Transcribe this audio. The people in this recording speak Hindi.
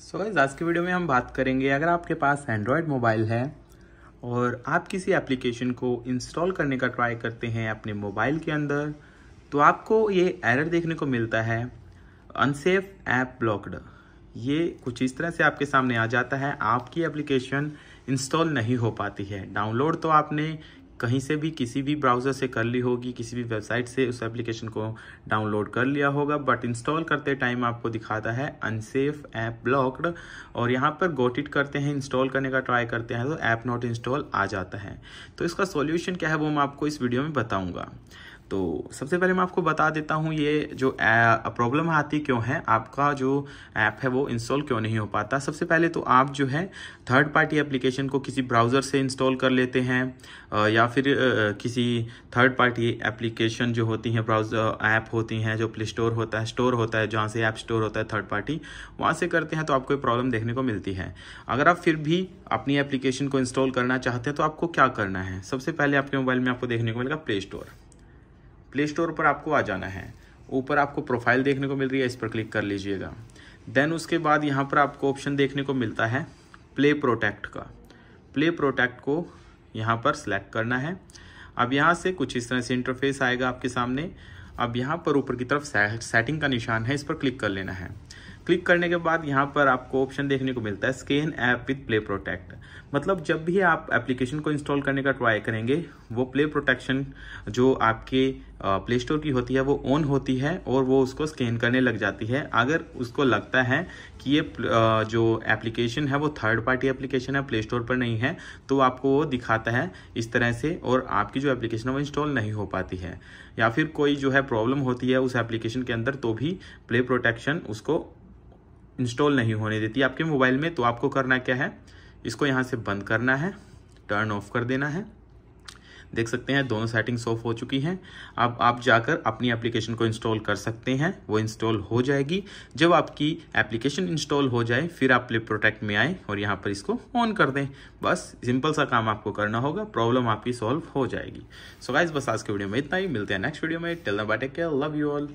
सो so, आज की वीडियो में हम बात करेंगे अगर आपके पास एंड्रॉयड मोबाइल है और आप किसी एप्लीकेशन को इंस्टॉल करने का ट्राई करते हैं अपने मोबाइल के अंदर तो आपको ये एरर देखने को मिलता है अनसेफ ऐप ब्लॉक्ड ये कुछ इस तरह से आपके सामने आ जाता है आपकी एप्लीकेशन इंस्टॉल नहीं हो पाती है डाउनलोड तो आपने कहीं से भी किसी भी ब्राउज़र से कर ली होगी किसी भी वेबसाइट से उस एप्लीकेशन को डाउनलोड कर लिया होगा बट इंस्टॉल करते टाइम आपको दिखाता है अनसेफ ऐप ब्लॉक्ड और यहाँ पर गोटिट करते हैं इंस्टॉल करने का ट्राई करते हैं तो ऐप नॉट इंस्टॉल आ जाता है तो इसका सॉल्यूशन क्या है वो मैं आपको इस वीडियो में बताऊँगा तो सबसे पहले मैं आपको बता देता हूँ ये जो प्रॉब्लम आती क्यों है आपका जो ऐप है वो इंस्टॉल क्यों नहीं हो पाता सबसे पहले तो आप जो है थर्ड पार्टी एप्लीकेशन को किसी ब्राउज़र से इंस्टॉल कर लेते हैं या फिर किसी थर्ड पार्टी एप्लीकेशन जो होती हैं ब्राउज़र ऐप होती हैं जो प्ले स्टोर होता है स्टोर होता है जहाँ से ऐप स्टोर होता है थर्ड पार्टी वहाँ से करते हैं तो आपको प्रॉब्लम देखने को मिलती है अगर आप फिर भी अपनी एप्लीकेशन को इंस्टॉल करना चाहते हैं तो आपको क्या करना है सबसे पहले आपके मोबाइल में आपको देखने को मिलेगा प्ले स्टोर प्ले स्टोर पर आपको आ जाना है ऊपर आपको प्रोफाइल देखने को मिल रही है इस पर क्लिक कर लीजिएगा देन उसके बाद यहाँ पर आपको ऑप्शन देखने को मिलता है प्ले प्रोटेक्ट का प्ले प्रोटेक्ट को यहाँ पर सिलेक्ट करना है अब यहाँ से कुछ इस तरह से इंटरफेस आएगा आपके सामने अब यहाँ पर ऊपर की तरफ सेटिंग का निशान है इस पर क्लिक कर लेना है क्लिक करने के बाद यहाँ पर आपको ऑप्शन देखने को मिलता है scan app with Play Protect मतलब जब भी आप एप्लीकेशन को इंस्टॉल करने का ट्राई करेंगे वो प्ले प्रोटेक्शन जो आपके प्ले स्टोर की होती है वो ऑन होती है और वो उसको स्कैन करने लग जाती है अगर उसको लगता है कि ये जो एप्लीकेशन है वो थर्ड पार्टी एप्लीकेशन है प्ले स्टोर पर नहीं है तो आपको वो दिखाता है इस तरह से और आपकी जो एप्लीकेशन है वो इंस्टॉल नहीं हो पाती है या फिर कोई जो है प्रॉब्लम होती है उस एप्लीकेशन के अंदर तो भी प्ले प्रोटेक्शन उसको इंस्टॉल नहीं होने देती आपके मोबाइल में तो आपको करना क्या है इसको यहाँ से बंद करना है टर्न ऑफ कर देना है देख सकते हैं दोनों सेटिंग्स ऑफ हो चुकी हैं अब आप जाकर अपनी एप्लीकेशन को इंस्टॉल कर सकते हैं वो इंस्टॉल हो जाएगी जब आपकी एप्लीकेशन इंस्टॉल हो जाए फिर आप प्ले प्रोटेक्ट में आए और यहाँ पर इसको ऑन कर दें बस सिंपल सा काम आपको करना होगा प्रॉब्लम आपकी सॉल्व हो जाएगी सो so गाइज बस आज के वीडियो में इतना ही मिलते हैं नेक्स्ट वीडियो में tell bye love you all